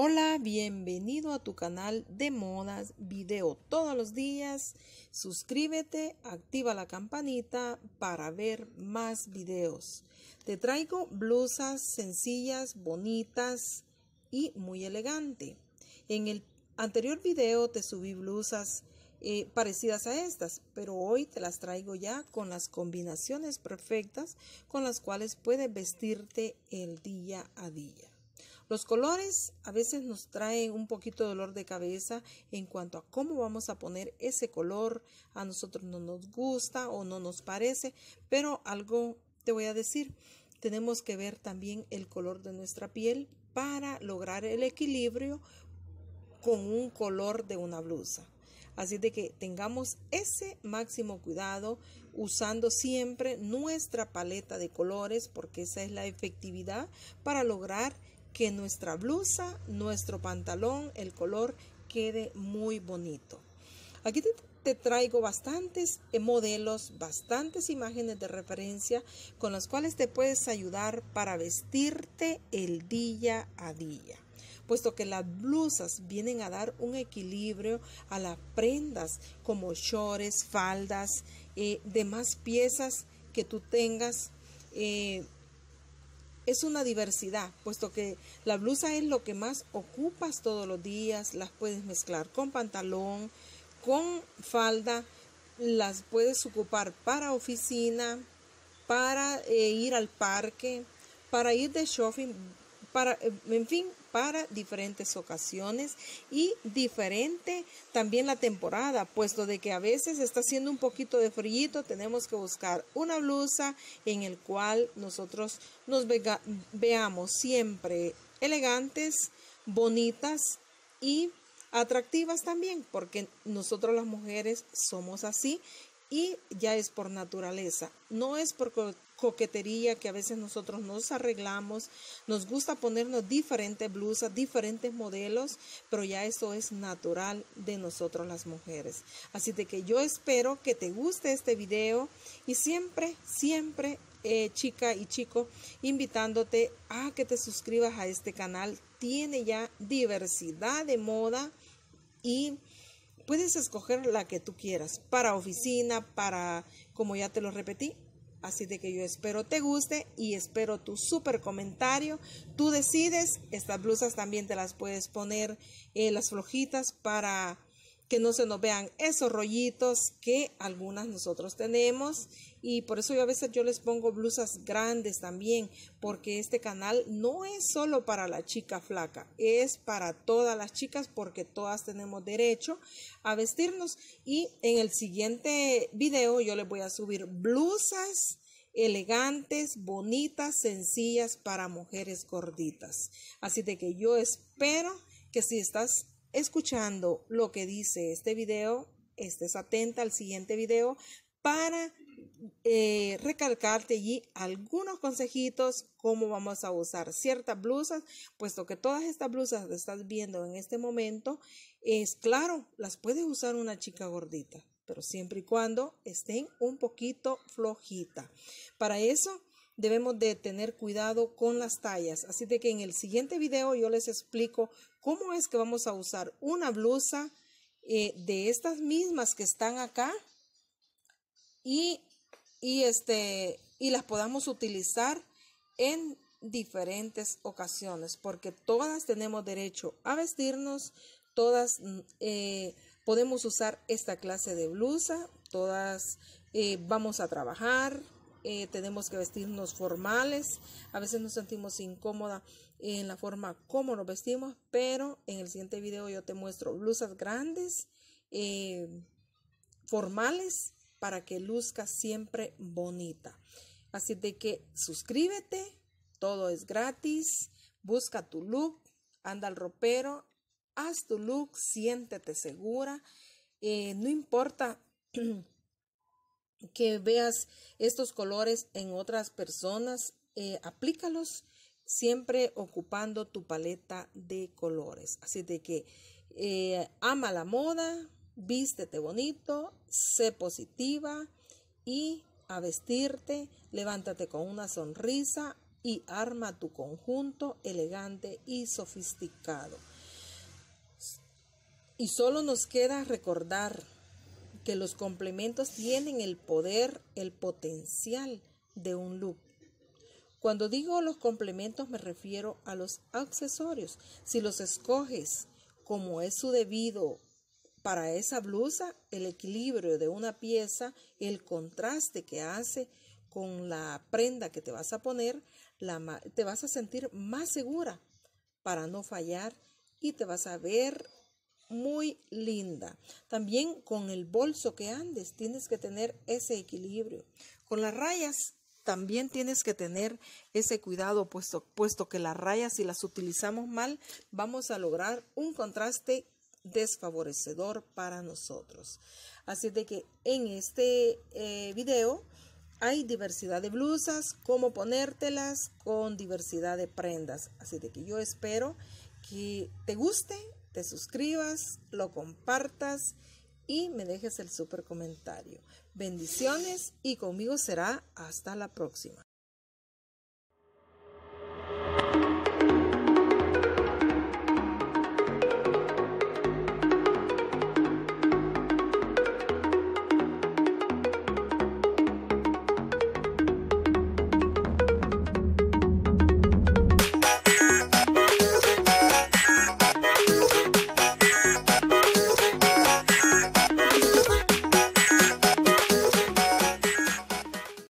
Hola, bienvenido a tu canal de modas video todos los días. Suscríbete, activa la campanita para ver más videos. Te traigo blusas sencillas, bonitas y muy elegante. En el anterior video te subí blusas eh, parecidas a estas, pero hoy te las traigo ya con las combinaciones perfectas con las cuales puedes vestirte el día a día. Los colores a veces nos traen un poquito de dolor de cabeza en cuanto a cómo vamos a poner ese color. A nosotros no nos gusta o no nos parece, pero algo te voy a decir. Tenemos que ver también el color de nuestra piel para lograr el equilibrio con un color de una blusa. Así de que tengamos ese máximo cuidado usando siempre nuestra paleta de colores porque esa es la efectividad para lograr que nuestra blusa, nuestro pantalón, el color quede muy bonito. Aquí te, traigo bastantes eh, modelos, bastantes imágenes de referencia con las cuales te puedes ayudar para vestirte el día a día. Puesto que las blusas vienen a dar un equilibrio a las prendas como shorts, faldas, y eh, demás piezas que tú tengas. Eh, es una diversidad, puesto que la blusa es lo que más ocupas todos los días, las puedes mezclar con pantalón, con falda, las puedes ocupar para oficina, para eh, ir al parque, para ir de shopping, para, eh, en fin, para diferentes ocasiones y diferente también la temporada, puesto de que a veces está haciendo un poquito de frío, tenemos que buscar una blusa en el cual nosotros nos veamos siempre elegantes, bonitas y atractivas también, porque nosotros las mujeres somos así y ya es por naturaleza, no es porque coquetería que a veces nosotros nos arreglamos, nos gusta ponernos diferentes blusas, diferentes modelos, pero ya eso es natural de nosotros las mujeres. Así de que yo espero que te guste este video y siempre, siempre eh, chica y chico, invitándote a que te suscribas a este canal. Tiene ya diversidad de moda y puedes escoger la que tú quieras para oficina, para, como ya te lo repetí, Así de que yo espero te guste y espero tu super comentario. Tú decides, estas blusas también te las puedes poner en eh, las flojitas para que no se nos vean esos rollitos que algunas nosotros tenemos y por eso yo a veces yo les pongo blusas grandes también, porque este canal no es solo para la chica flaca, es para todas las chicas porque todas tenemos derecho a vestirnos y en el siguiente video yo les voy a subir blusas elegantes, bonitas, sencillas para mujeres gorditas. Así de que yo espero que si estás escuchando lo que dice este video, estés atenta al siguiente video para eh, recalcarte allí algunos consejitos cómo vamos a usar ciertas blusas, puesto que todas estas blusas que estás viendo en este momento, es claro, las puede usar una chica gordita, pero siempre y cuando estén un poquito flojita. Para eso debemos de tener cuidado con las tallas, así de que en el siguiente video yo les explico cómo es que vamos a usar una blusa eh, de estas mismas que están acá y y, este, y las podamos utilizar en diferentes ocasiones, porque todas tenemos derecho a vestirnos, todas mm, eh, podemos usar esta clase de blusa, todas eh, vamos a trabajar, eh, tenemos que vestirnos formales, a veces nos sentimos incómoda en la forma como nos vestimos, pero en el siguiente video yo te muestro blusas grandes, formales, para que luzca siempre bonita. Así de que suscríbete, todo es gratis, busca tu look, anda al ropero, haz tu look, siéntete segura, eh, no importa que veas estos colores en otras personas, eh, aplícalos siempre ocupando tu paleta de colores. Así de que eh, ama la moda, vístete bonito, sé positiva y a vestirte, levántate con una sonrisa y arma tu conjunto elegante y sofisticado. Y solo nos queda recordar que los complementos tienen el poder, el potencial de un look. Cuando digo los complementos me refiero a los accesorios. Si los escoges como es su debido para esa blusa, el equilibrio de una pieza, el contraste que hace con la prenda que te vas a poner, te vas a sentir más segura para no fallar y te vas a ver muy linda. También con el bolso que andes, tienes que tener ese equilibrio. Con las rayas también tienes que tener ese cuidado, puesto, puesto que las rayas, si las utilizamos mal, vamos a lograr un contraste desfavorecedor para nosotros. Así de que en este eh, video hay diversidad de blusas, cómo ponértelas con diversidad de prendas. Así de que yo espero que te guste, te suscribas, lo compartas y me dejes el super comentario. Bendiciones y conmigo será hasta la próxima.